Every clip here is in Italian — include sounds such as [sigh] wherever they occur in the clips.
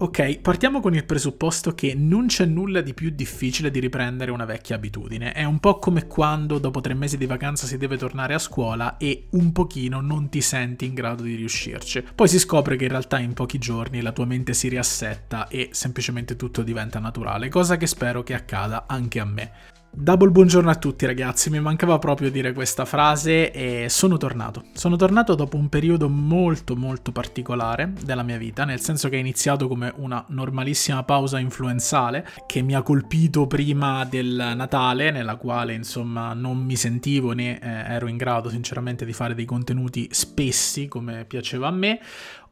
Ok, partiamo con il presupposto che non c'è nulla di più difficile di riprendere una vecchia abitudine. È un po' come quando dopo tre mesi di vacanza si deve tornare a scuola e un pochino non ti senti in grado di riuscirci. Poi si scopre che in realtà in pochi giorni la tua mente si riassetta e semplicemente tutto diventa naturale, cosa che spero che accada anche a me. Double buongiorno a tutti ragazzi, mi mancava proprio dire questa frase e sono tornato. Sono tornato dopo un periodo molto molto particolare della mia vita, nel senso che è iniziato come una normalissima pausa influenzale che mi ha colpito prima del Natale, nella quale insomma non mi sentivo né eh, ero in grado sinceramente di fare dei contenuti spessi come piaceva a me.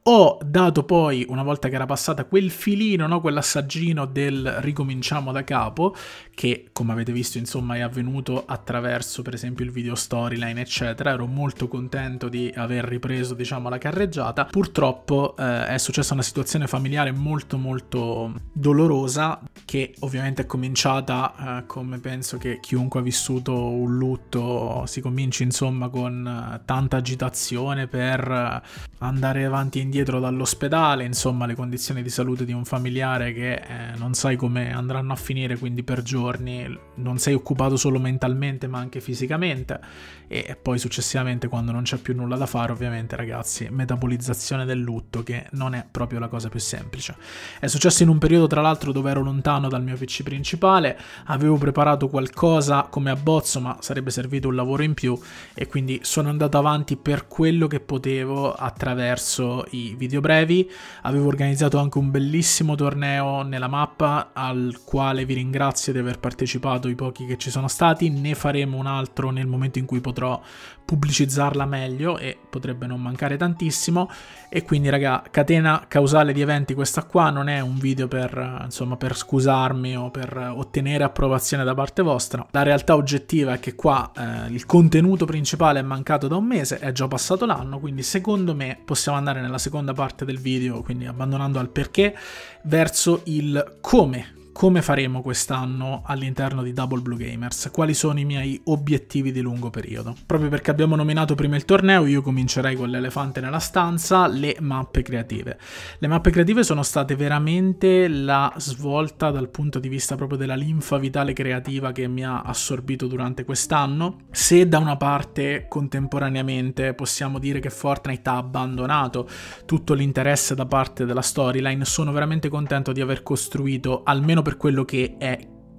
Ho dato poi, una volta che era passata, quel filino, no? quell'assaggino del ricominciamo da capo, che come avete visto insomma è avvenuto attraverso per esempio il video storyline eccetera, ero molto contento di aver ripreso diciamo la carreggiata, purtroppo eh, è successa una situazione familiare molto molto dolorosa che ovviamente è cominciata eh, come penso che chiunque ha vissuto un lutto si cominci insomma con eh, tanta agitazione per eh, andare avanti e indietro indietro dall'ospedale, insomma le condizioni di salute di un familiare che eh, non sai come andranno a finire, quindi per giorni non sei occupato solo mentalmente ma anche fisicamente e poi successivamente quando non c'è più nulla da fare ovviamente ragazzi metabolizzazione del lutto che non è proprio la cosa più semplice. È successo in un periodo tra l'altro dove ero lontano dal mio PC principale, avevo preparato qualcosa come abbozzo ma sarebbe servito un lavoro in più e quindi sono andato avanti per quello che potevo attraverso i video brevi, avevo organizzato anche un bellissimo torneo nella mappa al quale vi ringrazio di aver partecipato i pochi che ci sono stati, ne faremo un altro nel momento in cui potrò pubblicizzarla meglio e potrebbe non mancare tantissimo e quindi raga catena causale di eventi questa qua non è un video per insomma per scusarmi o per ottenere approvazione da parte vostra la realtà oggettiva è che qua eh, il contenuto principale è mancato da un mese è già passato l'anno quindi secondo me possiamo andare nella seconda parte del video quindi abbandonando al perché verso il come come faremo quest'anno all'interno di Double Blue Gamers, quali sono i miei obiettivi di lungo periodo. Proprio perché abbiamo nominato prima il torneo, io comincerei con l'elefante nella stanza, le mappe creative. Le mappe creative sono state veramente la svolta dal punto di vista proprio della linfa vitale creativa che mi ha assorbito durante quest'anno. Se da una parte contemporaneamente possiamo dire che Fortnite ha abbandonato tutto l'interesse da parte della storyline, sono veramente contento di aver costruito almeno per quello che è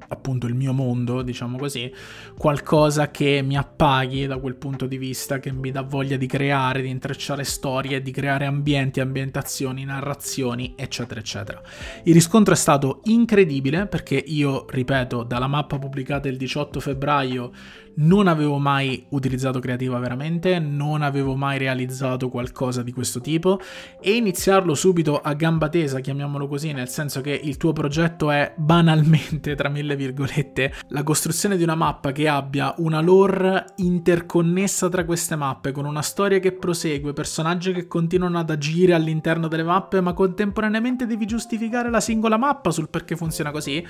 appunto il mio mondo, diciamo così, qualcosa che mi appaghi da quel punto di vista, che mi dà voglia di creare, di intrecciare storie, di creare ambienti, ambientazioni, narrazioni, eccetera, eccetera. Il riscontro è stato incredibile perché io, ripeto, dalla mappa pubblicata il 18 febbraio non avevo mai utilizzato creativa veramente, non avevo mai realizzato qualcosa di questo tipo e iniziarlo subito a gamba tesa, chiamiamolo così, nel senso che il tuo progetto è banalmente, tra mille virgolette, la costruzione di una mappa che abbia una lore interconnessa tra queste mappe, con una storia che prosegue, personaggi che continuano ad agire all'interno delle mappe, ma contemporaneamente devi giustificare la singola mappa sul perché funziona così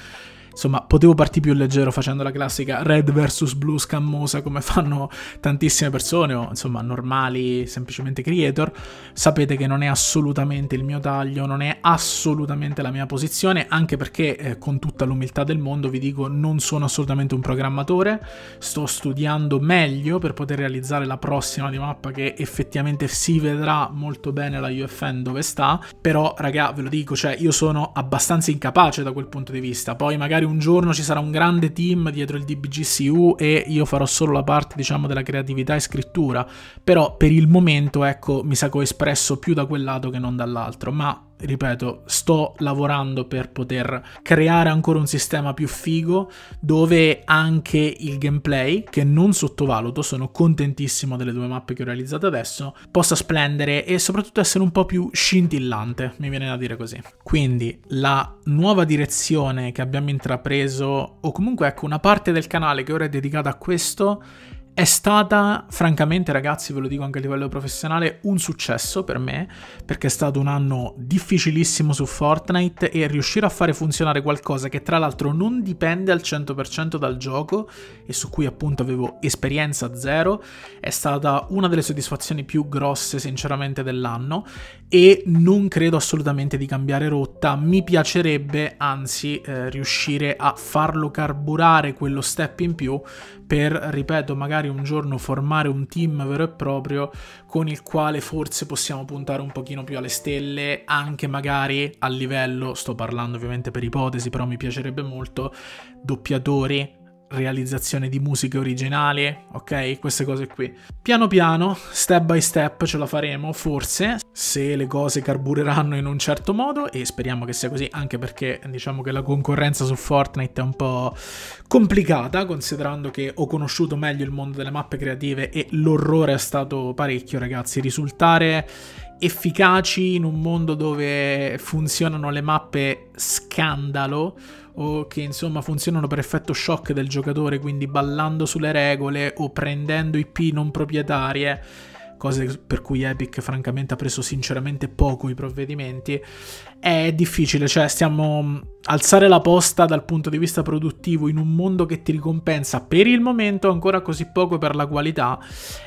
Insomma, potevo partire più leggero facendo la classica red versus blu scammosa come [laughs] fanno tantissime persone o insomma normali, semplicemente creator. Sapete che non è assolutamente il mio taglio, non è assolutamente la mia posizione, anche perché eh, con tutta l'umiltà del mondo vi dico non sono assolutamente un programmatore, sto studiando meglio per poter realizzare la prossima di mappa che effettivamente si vedrà molto bene la UFN dove sta, però raga ve lo dico, cioè io sono abbastanza incapace da quel punto di vista. Poi magari un giorno ci sarà un grande team dietro il DBGCU e io farò solo la parte, diciamo, della creatività e scrittura, però per il momento, ecco, mi sa che ho espresso più da quel lato che non dall'altro, ma ripeto, sto lavorando per poter creare ancora un sistema più figo dove anche il gameplay, che non sottovaluto, sono contentissimo delle due mappe che ho realizzato adesso, possa splendere e soprattutto essere un po' più scintillante, mi viene da dire così. Quindi la nuova direzione che abbiamo intrapreso, o comunque ecco una parte del canale che ora è dedicata a questo, è stata, francamente ragazzi, ve lo dico anche a livello professionale, un successo per me, perché è stato un anno difficilissimo su Fortnite e riuscire a fare funzionare qualcosa che tra l'altro non dipende al 100% dal gioco e su cui appunto avevo esperienza zero, è stata una delle soddisfazioni più grosse sinceramente dell'anno e non credo assolutamente di cambiare rotta, mi piacerebbe anzi eh, riuscire a farlo carburare quello step in più per, ripeto, magari un giorno formare un team vero e proprio con il quale forse possiamo puntare un pochino più alle stelle, anche magari a livello, sto parlando ovviamente per ipotesi, però mi piacerebbe molto, doppiatori realizzazione di musiche originali, ok? Queste cose qui. Piano piano, step by step ce la faremo, forse, se le cose carbureranno in un certo modo e speriamo che sia così, anche perché diciamo che la concorrenza su Fortnite è un po' complicata, considerando che ho conosciuto meglio il mondo delle mappe creative e l'orrore è stato parecchio, ragazzi, risultare efficaci in un mondo dove funzionano le mappe scandalo o che insomma funzionano per effetto shock del giocatore, quindi ballando sulle regole o prendendo IP non proprietarie cose per cui Epic francamente ha preso sinceramente poco i provvedimenti, è difficile, cioè stiamo mm, alzare la posta dal punto di vista produttivo in un mondo che ti ricompensa per il momento ancora così poco per la qualità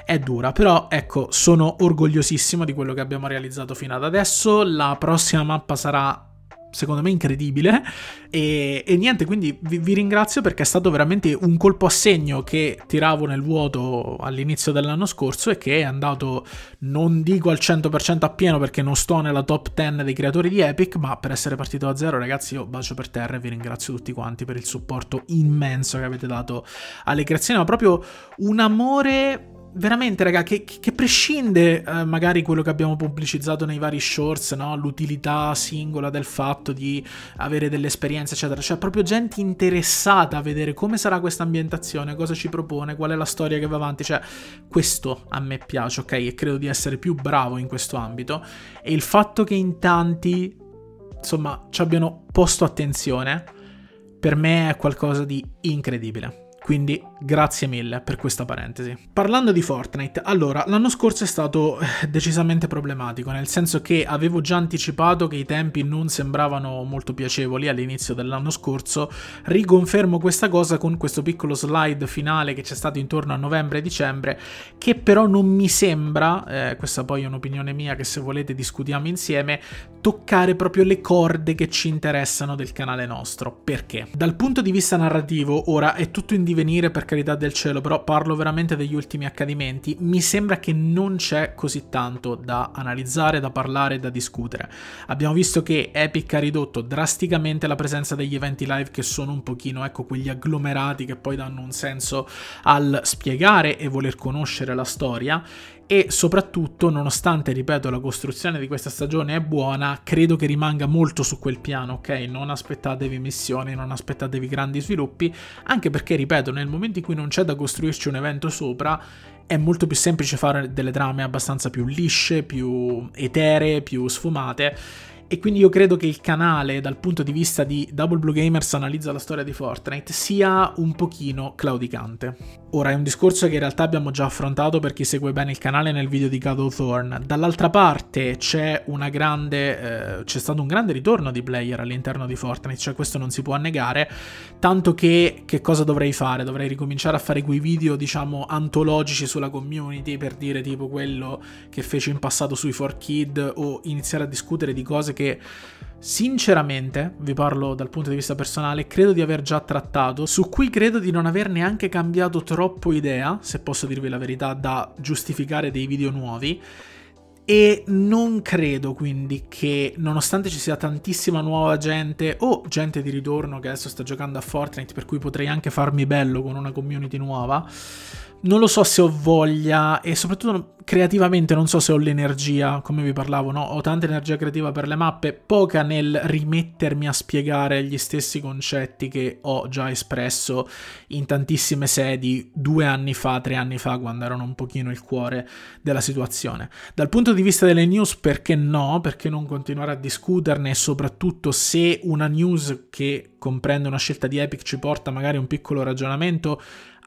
è dura, però ecco, sono orgogliosissimo di quello che abbiamo realizzato fino ad adesso, la prossima mappa sarà secondo me incredibile. E, e niente, quindi vi, vi, ringrazio perché è stato veramente un colpo a segno che tiravo nel vuoto all'inizio dell'anno scorso e che è andato, non dico al 100% a pieno perché non sto nella top 10 dei creatori di Epic, ma per essere partito da zero ragazzi io bacio per terra e vi ringrazio tutti quanti per il supporto immenso che avete dato alle creazioni, ma proprio un amore veramente, raga, che, che prescinde eh, magari quello che abbiamo pubblicizzato nei vari shorts, no? l'utilità singola del fatto di avere delle esperienze, eccetera. Cioè, proprio gente interessata a vedere come sarà questa ambientazione, cosa ci propone, qual è la storia che va avanti. Cioè, questo a me piace, ok? E credo di essere più bravo in questo ambito. E il fatto che in tanti, insomma, ci abbiano posto attenzione, per me è qualcosa di incredibile. Quindi Grazie mille per questa parentesi. Parlando di Fortnite, allora, l'anno scorso è stato eh, decisamente problematico, nel senso che avevo già anticipato che i tempi non sembravano molto piacevoli all'inizio dell'anno scorso, riconfermo questa cosa con questo piccolo slide finale che c'è stato intorno a novembre e dicembre, che però non mi sembra, eh, questa poi è un'opinione mia che se volete discutiamo insieme, toccare proprio le corde che ci interessano del canale nostro. Perché? Dal punto di vista narrativo, ora è tutto in divenire perché carità del cielo, però parlo veramente degli ultimi accadimenti, mi sembra che non c'è così tanto da analizzare, da parlare, da discutere. Abbiamo visto che Epic ha ridotto drasticamente la presenza degli eventi live che sono un pochino, ecco, quegli agglomerati che poi danno un senso al spiegare e voler conoscere la storia e soprattutto, nonostante, ripeto, la costruzione di questa stagione è buona, credo che rimanga molto su quel piano, ok? Non aspettatevi missioni, non aspettatevi grandi sviluppi, anche perché, ripeto, nel momento in cui non c'è da costruirci un evento sopra, è molto più semplice fare delle trame abbastanza più lisce, più etere, più sfumate e quindi io credo che il canale, dal punto di vista di Double Blue Gamers analizza la storia di Fortnite, sia un pochino claudicante. Ora è un discorso che in realtà abbiamo già affrontato per chi segue bene il canale nel video di God of Thorn. Dall'altra parte c'è, grande, eh, c'è stato un grande ritorno di player all'interno di Fortnite, cioè questo non si può negare, tanto che che cosa dovrei fare? Dovrei ricominciare a fare quei video, diciamo, antologici sulla community per dire tipo quello che fece in passato sui 4Kid o iniziare a discutere di cose che che sinceramente, vi parlo dal punto di vista personale, credo di aver già trattato, su cui credo di non aver neanche cambiato troppo idea, se posso dirvi la verità, da giustificare dei video nuovi. E non credo quindi che, nonostante ci sia tantissima nuova gente o gente di ritorno che adesso sta giocando a Fortnite, per cui potrei anche farmi bello con una community nuova, non lo so se ho voglia e soprattutto creativamente non so se ho l'energia, come vi parlavo, no? Ho tanta energia creativa per le mappe, poca nel rimettermi a spiegare gli stessi concetti che ho già espresso in tantissime sedi due anni fa, tre anni fa, quando erano un pochino il cuore della situazione. Dal punto punto di vista delle news, perché no? Perché non continuare a discuterne? E soprattutto se una news che comprende una scelta di Epic ci porta magari un piccolo ragionamento,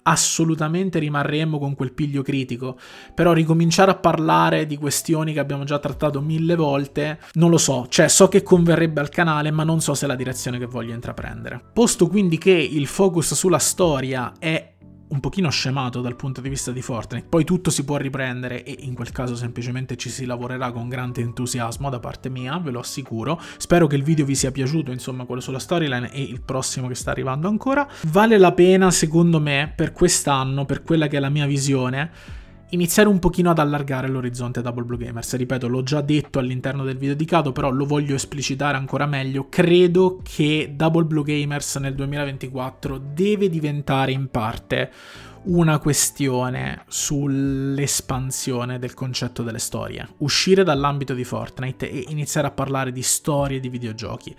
assolutamente rimarremo con quel piglio critico. Però ricominciare a parlare di questioni che abbiamo già trattato mille volte, non lo so, cioè so che converrebbe al canale, ma non so se è la direzione che voglio intraprendere. Posto quindi che il focus sulla storia è un pochino scemato dal punto di vista di Fortnite, poi tutto si può riprendere e in quel caso semplicemente ci si lavorerà con grande entusiasmo da parte mia, ve lo assicuro. Spero che il video vi sia piaciuto, insomma, quello sulla storyline e il prossimo che sta arrivando ancora. Vale la pena, secondo me, per quest'anno, per quella che è la mia visione, iniziare un pochino ad allargare l'orizzonte Double Blue Gamers. Ripeto, l'ho già detto all'interno del video dedicato, però lo voglio esplicitare ancora meglio. Credo che Double Blue Gamers nel 2024 deve diventare in parte una questione sull'espansione del concetto delle storie. Uscire dall'ambito di Fortnite e iniziare a parlare di storie di videogiochi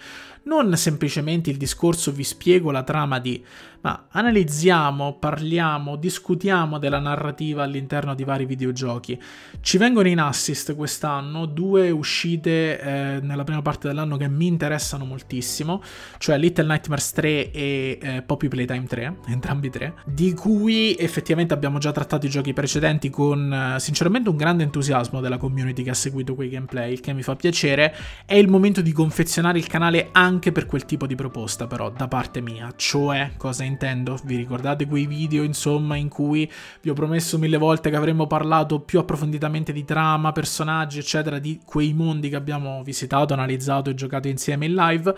non semplicemente il discorso vi spiego la trama di, ma analizziamo, parliamo, discutiamo della narrativa all'interno di vari videogiochi. Ci vengono in assist quest'anno due uscite eh, nella prima parte dell'anno che mi interessano moltissimo, cioè Little Nightmares 3 e eh, Poppy Playtime 3, [laughs] entrambi tre, di cui effettivamente abbiamo già trattato i giochi precedenti con eh, sinceramente un grande entusiasmo della community che ha seguito quei gameplay, il che mi fa piacere. È il momento di confezionare il canale anche anche per quel tipo di proposta però da parte mia, cioè cosa intendo? Vi ricordate quei video insomma in cui vi ho promesso mille volte che avremmo parlato più approfonditamente di trama, personaggi eccetera, di quei mondi che abbiamo visitato, analizzato e giocato insieme in live?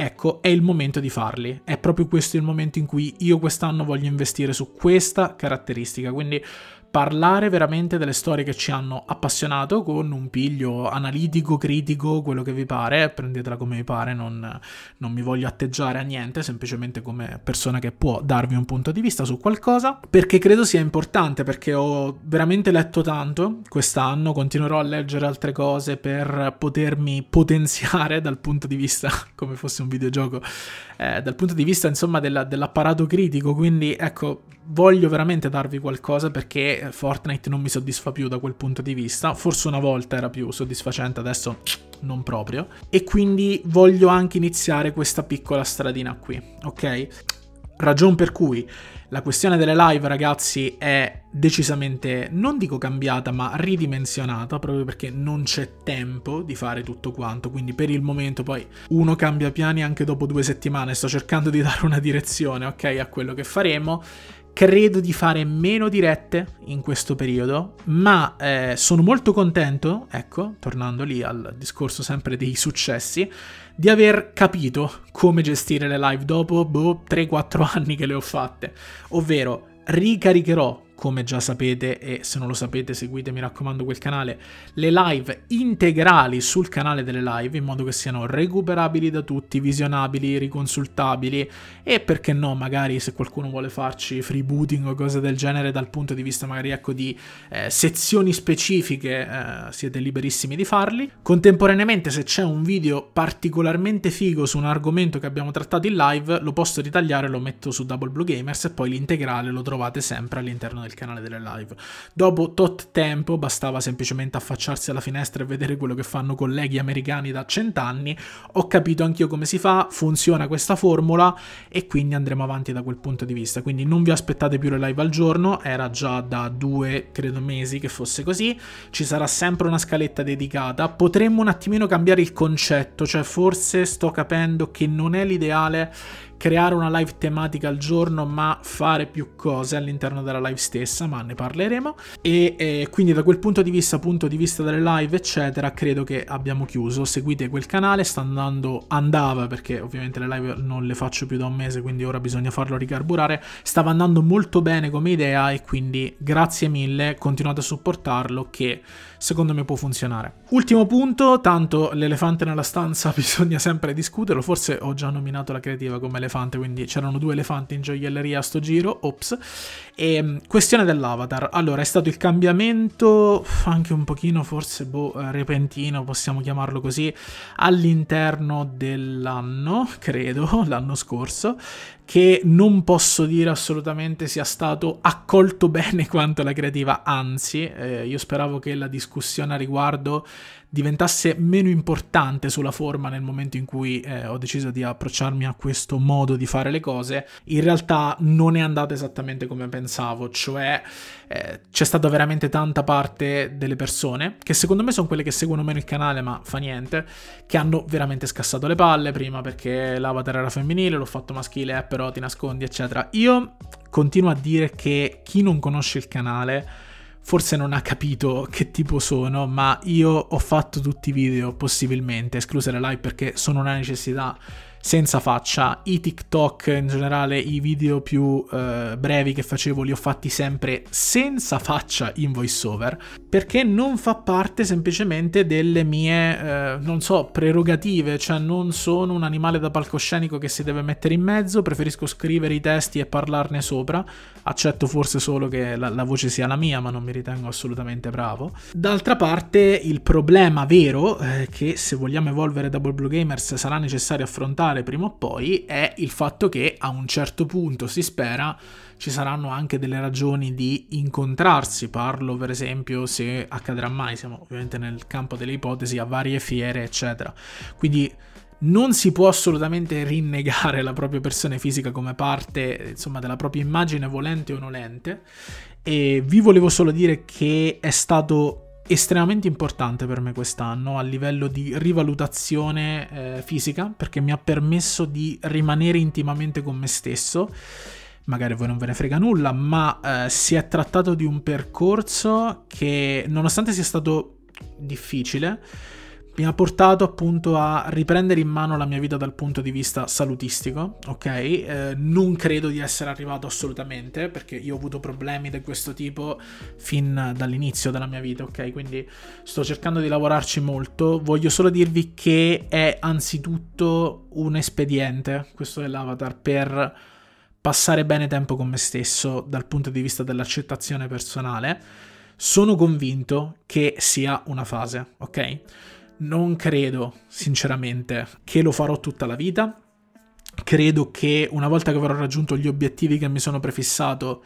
Ecco, è il momento di farli. È proprio questo il momento in cui io quest'anno voglio investire su questa caratteristica, quindi parlare veramente delle storie che ci hanno appassionato con un piglio analitico, critico, quello che vi pare, prendetela come vi pare, non, non mi voglio atteggiare a niente, semplicemente come persona che può darvi un punto di vista su qualcosa, perché credo sia importante, perché ho veramente letto tanto quest'anno, continuerò a leggere altre cose per potermi potenziare dal punto di vista, [laughs] come fosse un videogioco, eh, dal punto di vista insomma della, dell'apparato critico, quindi ecco voglio veramente darvi qualcosa perché Fortnite non mi soddisfa più da quel punto di vista. Forse una volta era più soddisfacente, adesso non proprio. E quindi voglio anche iniziare questa piccola stradina qui, ok? Ragion per cui la questione delle live, ragazzi, è decisamente, non dico cambiata, ma ridimensionata, proprio perché non c'è tempo di fare tutto quanto. Quindi per il momento poi uno cambia piani anche dopo due settimane. Sto cercando di dare una direzione, ok, a quello che faremo. Credo di fare meno dirette in questo periodo, ma eh, sono molto contento, ecco, tornando lì al discorso sempre dei successi, di aver capito come gestire le live dopo boh, 3-4 [laughs] anni che le ho fatte. Ovvero, ricaricherò come già sapete e se non lo sapete seguite mi raccomando quel canale, le live integrali sul canale delle live in modo che siano recuperabili da tutti, visionabili, riconsultabili e perché no magari se qualcuno vuole farci freebooting o cose del genere dal punto di vista magari ecco di eh, sezioni specifiche eh, siete liberissimi di farli. Contemporaneamente se c'è un video particolarmente figo su un argomento che abbiamo trattato in live lo posso ritagliare, lo metto su Double Blue Gamers e poi l'integrale lo trovate sempre all'interno del nel canale delle live. Dopo tot tempo bastava semplicemente affacciarsi alla finestra e vedere quello che fanno colleghi americani da cent'anni, ho capito anch'io come si fa, funziona questa formula e quindi andremo avanti da quel punto di vista. Quindi non vi aspettate più le live al giorno, era già da due, credo, mesi che fosse così, ci sarà sempre una scaletta dedicata, potremmo un attimino cambiare il concetto, cioè forse sto capendo che non è l'ideale creare una live tematica al giorno, ma fare più cose all'interno della live stessa, ma ne parleremo. E eh, quindi da quel punto di vista, punto di vista delle live, eccetera, credo che abbiamo chiuso. Seguite quel canale, sta andando, andava perché ovviamente le live non le faccio più da un mese, quindi ora bisogna farlo ricarburare. Stava andando molto bene come idea e quindi grazie mille, continuate a supportarlo che secondo me può funzionare. Ultimo punto, tanto l'elefante nella stanza [laughs] bisogna sempre discuterlo, forse ho già nominato la creativa come elefante elefante, quindi c'erano due elefanti in gioielleria a sto giro, ops. E, ehm, questione dell'avatar, allora è stato il cambiamento anche un pochino forse boh, eh, repentino, possiamo chiamarlo così, all'interno dell'anno, credo, [laughs] l'anno scorso, che non posso dire assolutamente sia stato accolto [laughs] bene quanto la creativa, anzi eh, io speravo che la discussione a riguardo diventasse meno importante sulla forma nel momento in cui eh, ho deciso di approcciarmi a questo modo di fare le cose, in realtà non è andata esattamente come pensavo, cioè eh, c'è stata veramente tanta parte delle persone, che secondo me sono quelle che seguono meno il canale, ma fa niente, che hanno veramente scassato le palle prima perché l'avatar era femminile, l'ho fatto maschile, è per però ti nascondi, eccetera. Io continuo a dire che chi non conosce il canale forse non ha capito che tipo sono, ma io ho fatto tutti i video possibilmente, escluse le live perché sono una necessità senza faccia. I TikTok, in generale, i video più eh, brevi che facevo li ho fatti sempre senza faccia in voiceover, perché non fa parte semplicemente delle mie, eh, non so, prerogative, cioè non sono un animale da palcoscenico che si deve mettere in mezzo, preferisco scrivere i testi e parlarne sopra, accetto forse solo che la, la voce sia la mia, ma non mi ritengo assolutamente bravo. D'altra parte, il problema vero, è eh, che se vogliamo evolvere Double Blue Gamers sarà necessario affrontare, mondiale prima o poi è il fatto che a un certo punto si spera ci saranno anche delle ragioni di incontrarsi. Parlo per esempio se accadrà mai, siamo ovviamente nel campo delle ipotesi, a varie fiere, eccetera. Quindi non si può assolutamente rinnegare la propria persona fisica come parte, insomma, della propria immagine volente o nolente. E vi volevo solo dire che è stato estremamente importante per me quest'anno a livello di rivalutazione eh, fisica perché mi ha permesso di rimanere intimamente con me stesso. Magari a voi non ve ne frega nulla, ma eh, si è trattato di un percorso che nonostante sia stato difficile, mi ha portato appunto a riprendere in mano la mia vita dal punto di vista salutistico, ok? Eh, non credo di essere arrivato assolutamente perché io ho avuto problemi di questo tipo fin dall'inizio della mia vita, ok? Quindi sto cercando di lavorarci molto, voglio solo dirvi che è anzitutto un espediente, questo dell'avatar, per passare bene tempo con me stesso dal punto di vista dell'accettazione personale sono convinto che sia una fase, ok? non credo, sinceramente, che lo farò tutta la vita. Credo che una volta che avrò raggiunto gli obiettivi che mi sono prefissato,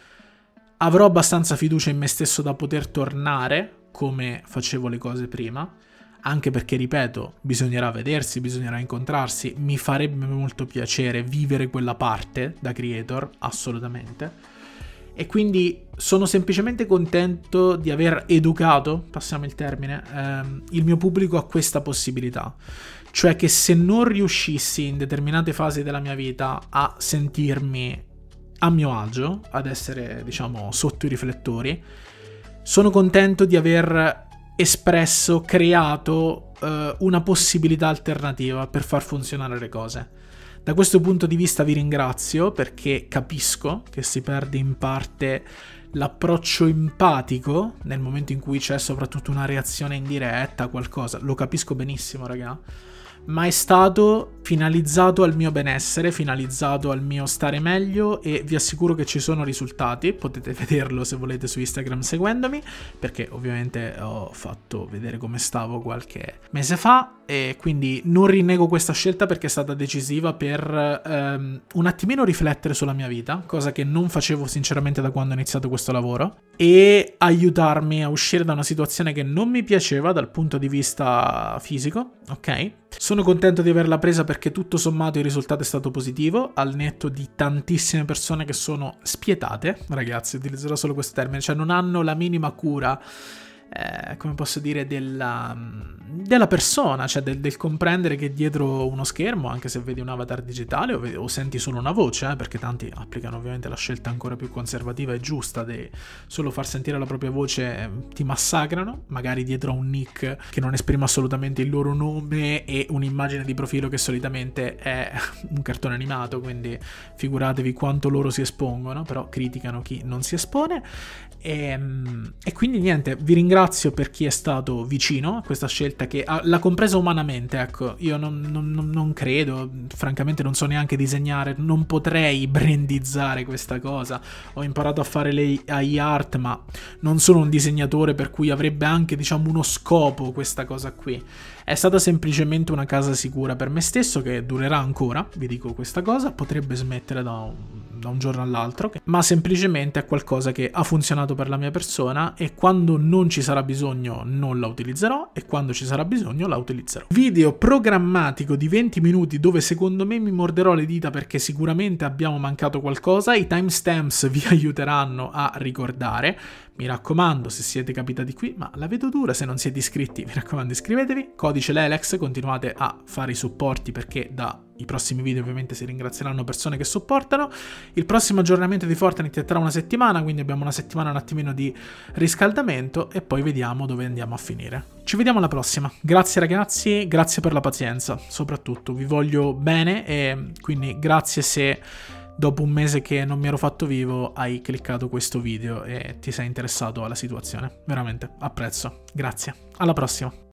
avrò abbastanza fiducia in me stesso da poter tornare come facevo le cose prima. Anche perché, ripeto, bisognerà vedersi, bisognerà incontrarsi. Mi farebbe molto piacere vivere quella parte da creator, assolutamente e quindi sono semplicemente contento di aver educato, passiamo il termine, ehm, il mio pubblico a questa possibilità. Cioè che se non riuscissi in determinate fasi della mia vita a sentirmi a mio agio, ad essere diciamo sotto i riflettori, sono contento di aver espresso, creato eh, una possibilità alternativa per far funzionare le cose. Da questo punto di vista vi ringrazio perché capisco che si perde in parte l'approccio empatico nel momento in cui c'è soprattutto una reazione in diretta, qualcosa. Lo capisco benissimo, raga. Ma è stato finalizzato al mio benessere, finalizzato al mio stare meglio e vi assicuro che ci sono risultati, potete [laughs] vederlo se volete su Instagram seguendomi, perché ovviamente ho fatto vedere come stavo qualche mese fa e quindi non rinnego questa scelta perché è stata decisiva per ehm, un attimino riflettere sulla mia vita, cosa che non facevo sinceramente da quando ho iniziato questo lavoro, e aiutarmi a uscire da una situazione che non mi piaceva dal punto di vista fisico, ok? Sono contento di averla presa perché tutto sommato il risultato è stato positivo, al netto di tantissime persone che sono spietate, ragazzi utilizzerò solo questo termine, cioè non hanno la minima cura eh, come posso dire, della, della persona, cioè del, del, comprendere che dietro uno schermo, anche se vedi un avatar digitale o, vedi, o senti solo una voce, eh, perché tanti applicano ovviamente la scelta ancora più conservativa e giusta di solo far sentire la propria voce, eh, ti massacrano, magari dietro a un nick che non esprime assolutamente il loro nome e un'immagine di profilo che solitamente è [laughs] un cartone animato, quindi figuratevi quanto loro si espongono, però criticano chi non si espone. E, ehm, e, quindi niente, vi ringrazio per chi è stato vicino a questa scelta che ha, ah, l'ha compresa umanamente, ecco, io non, non, non, credo, francamente non so neanche disegnare, non potrei [laughs] brandizzare questa cosa, ho imparato a fare le AI art ma non sono un disegnatore per cui avrebbe anche diciamo uno scopo questa cosa qui. È stata semplicemente una casa sicura per me stesso che durerà ancora, vi dico questa cosa, potrebbe smettere da un, da un giorno all'altro, ma semplicemente è qualcosa che ha funzionato per la mia persona e quando non ci sarà bisogno non la utilizzerò e quando ci sarà bisogno la utilizzerò. Video programmatico di 20 minuti dove secondo me mi morderò le dita perché sicuramente abbiamo mancato qualcosa, i timestamps [laughs] vi aiuteranno a ricordare, mi raccomando se siete capitati qui, ma la vedo dura se non siete iscritti, mi raccomando iscrivetevi, codice dice l'Elex, continuate a fare i supporti perché dai prossimi video ovviamente si ringrazieranno persone che supportano. Il prossimo aggiornamento di Fortnite è tra una settimana, quindi abbiamo una settimana un attimino di riscaldamento e poi vediamo dove andiamo a finire. Ci vediamo alla prossima. Grazie ragazzi, grazie per la pazienza, soprattutto vi voglio bene e quindi grazie se dopo un mese che non mi ero fatto vivo hai cliccato questo video e ti sei interessato alla situazione. Veramente, apprezzo. Grazie. Alla prossima.